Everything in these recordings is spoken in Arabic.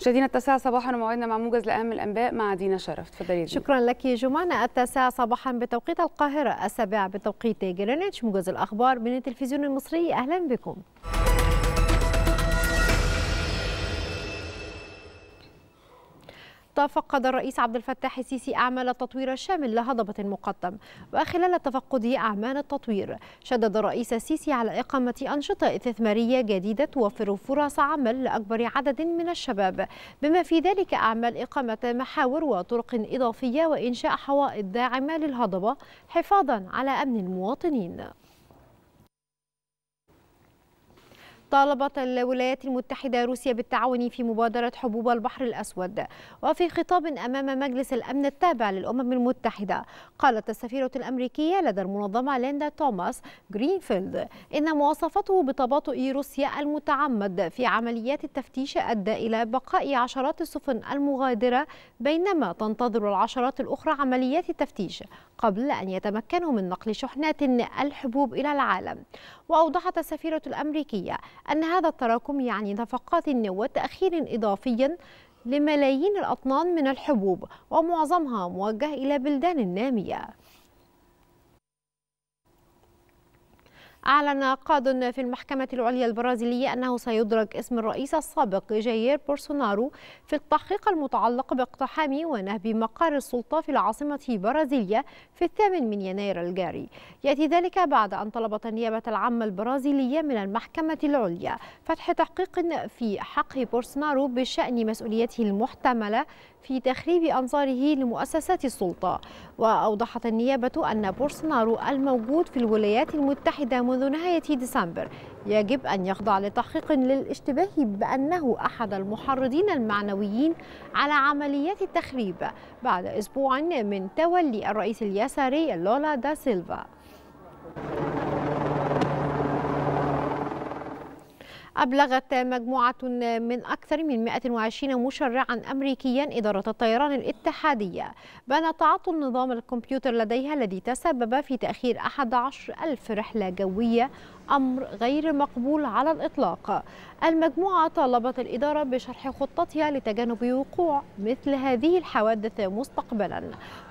مشاهدينا التاسعة صباحا وموعدنا مع موجز لأهم الأنباء مع دينا شرف تفضلي شكرا لك جمعنا التاسعة صباحا بتوقيت القاهرة السابعة بتوقيت جرينتش موجز الأخبار من التلفزيون المصري أهلا بكم تفقد الرئيس عبد الفتاح السيسي أعمال التطوير الشامل لهضبة المقدم وخلال تفقد أعمال التطوير شدد الرئيس السيسي على إقامة أنشطة استثمارية جديدة توفر فرص عمل لأكبر عدد من الشباب بما في ذلك أعمال إقامة محاور وطرق إضافية وإنشاء حوائط داعمة للهضبة حفاظا على أمن المواطنين طالبت الولايات المتحدة روسيا بالتعاون في مبادرة حبوب البحر الأسود وفي خطاب أمام مجلس الأمن التابع للأمم المتحدة قالت السفيرة الأمريكية لدى المنظمة ليندا توماس جرينفيلد إن مواصفته بتباطؤ روسيا المتعمد في عمليات التفتيش أدى إلى بقاء عشرات السفن المغادرة بينما تنتظر العشرات الأخرى عمليات التفتيش قبل أن يتمكنوا من نقل شحنات الحبوب إلى العالم وأوضحت السفيرة الأمريكية أن هذا التراكم يعني نفقات وتأخير إضافي لملايين الأطنان من الحبوب ومعظمها موجه إلى بلدان نامية أعلن قاض في المحكمة العليا البرازيلية أنه سيدرج اسم الرئيس السابق جايير بورسونارو في التحقيق المتعلق باقتحام ونهب مقر السلطة في العاصمة برازيليا في الثامن من يناير الجاري يأتي ذلك بعد أن طلبت النيابة العامة البرازيلية من المحكمة العليا فتح تحقيق في حق بورسونارو بشأن مسؤوليته المحتملة في تخريب أنظاره لمؤسسات السلطة وأوضحت النيابة أن بورسنارو الموجود في الولايات المتحدة منذ نهاية ديسمبر يجب أن يخضع لتحقيق للاشتباه بأنه أحد المحرضين المعنويين على عمليات التخريب بعد أسبوع من تولي الرئيس اليساري لولا دا سيلفا أبلغت مجموعة من أكثر من 120 مشرعا أمريكيا إدارة الطيران الاتحادية بان تعطل نظام الكمبيوتر لديها الذي تسبب في تأخير 11 ألف رحلة جوية أمر غير مقبول على الإطلاق المجموعة طالبت الإدارة بشرح خطتها لتجنب وقوع مثل هذه الحوادث مستقبلا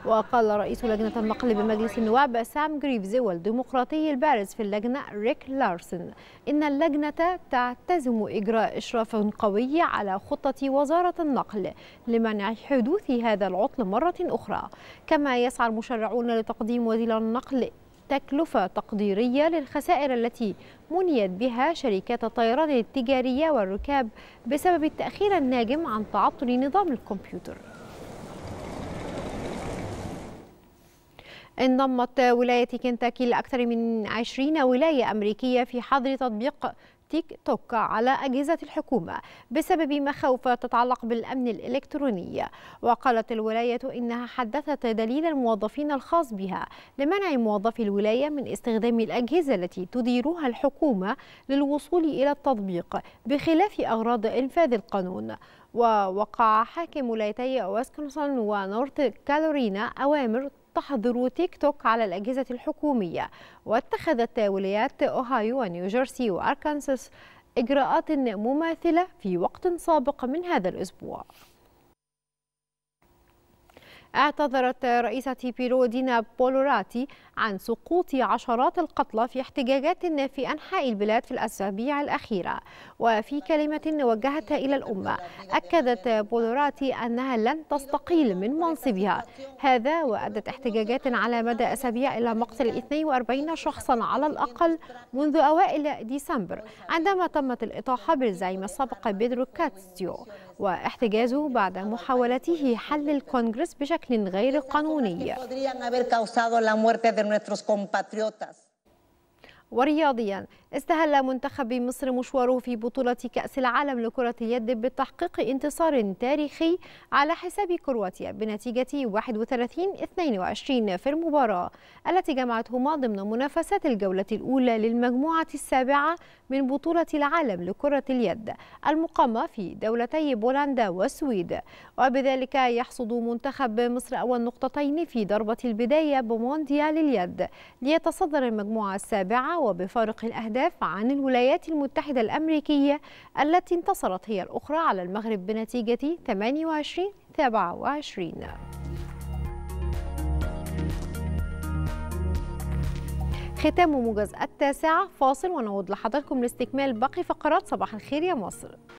وقال رئيس لجنة النقل بمجلس النواب سام جريفز والديمقراطي البارز في اللجنة ريك لارسن إن اللجنة تعتزم إجراء إشراف قوي على خطة وزارة النقل لمنع حدوث هذا العطل مرة أخرى كما يسعى المشرعون لتقديم وزير النقل تكلفة تقديرية للخسائر التي منيت بها شركات الطيران التجارية والركاب بسبب التأخير الناجم عن تعطل نظام الكمبيوتر انضمت ولاية كنتاكي لأكثر من 20 ولاية أمريكية في حظر تطبيق تيك توك على أجهزة الحكومة بسبب مخاوف تتعلق بالأمن الإلكتروني وقالت الولاية إنها حدثت دليل الموظفين الخاص بها لمنع موظفي الولاية من استخدام الأجهزة التي تديرها الحكومة للوصول إلى التطبيق بخلاف أغراض إنفاذ القانون ووقع حاكم ولايتي واسكنسون ونورث كالورينا أوامر تحظر تيك توك على الأجهزة الحكومية واتخذت ولايات أوهايو ونيوجيرسي وأركانساس إجراءات مماثلة في وقت سابق من هذا الأسبوع اعتذرت رئيسة بيرو دينا بولوراتي عن سقوط عشرات القتلى في احتجاجات في أنحاء البلاد في الأسابيع الأخيرة وفي كلمة وجهتها إلى الأمة أكدت بولوراتي أنها لن تستقيل من منصبها هذا وأدت احتجاجات على مدى أسابيع إلى مقتل 42 شخصا على الأقل منذ أوائل ديسمبر عندما تمت الإطاحة بالزعيم السابق بيدرو كاتسيو واحتجازه بعد محاولته حل الكونغرس بشكل بشكل غير قانوني ورياضيا استهل منتخب مصر مشواره في بطولة كأس العالم لكرة اليد بتحقيق انتصار تاريخي على حساب كرواتيا بنتيجة 31-22 في المباراة التي جمعتهما ضمن منافسات الجولة الأولى للمجموعة السابعة من بطولة العالم لكرة اليد المقامة في دولتي بولندا والسويد وبذلك يحصد منتخب مصر أول نقطتين في ضربة البداية بمونديال اليد ليتصدر المجموعة السابعة وبفارق الأهداف عن الولايات المتحدة الأمريكية التي انتصرت هي الأخرى على المغرب بنتيجة 28 27 ختام موجز التاسعة فاصل ونعود لحضراتكم لاستكمال باقي فقرات صباح الخير يا مصر